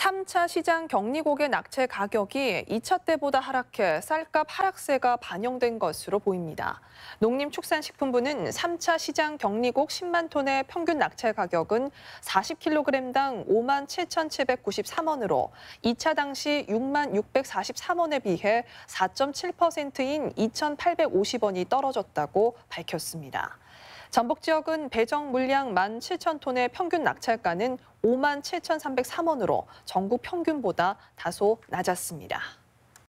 3차 시장 격리고의 낙채 가격이 2차 때보다 하락해 쌀값 하락세가 반영된 것으로 보입니다. 농림축산식품부는 3차 시장 격리곡 10만 톤의 평균 낙채 가격은 40kg당 5만 7,793원으로 2차 당시 6만 643원에 비해 4.7%인 2,850원이 떨어졌다고 밝혔습니다. 전북 지역은 배정 물량 17,000톤의 평균 낙찰가는 57,303원으로 전국 평균보다 다소 낮았습니다.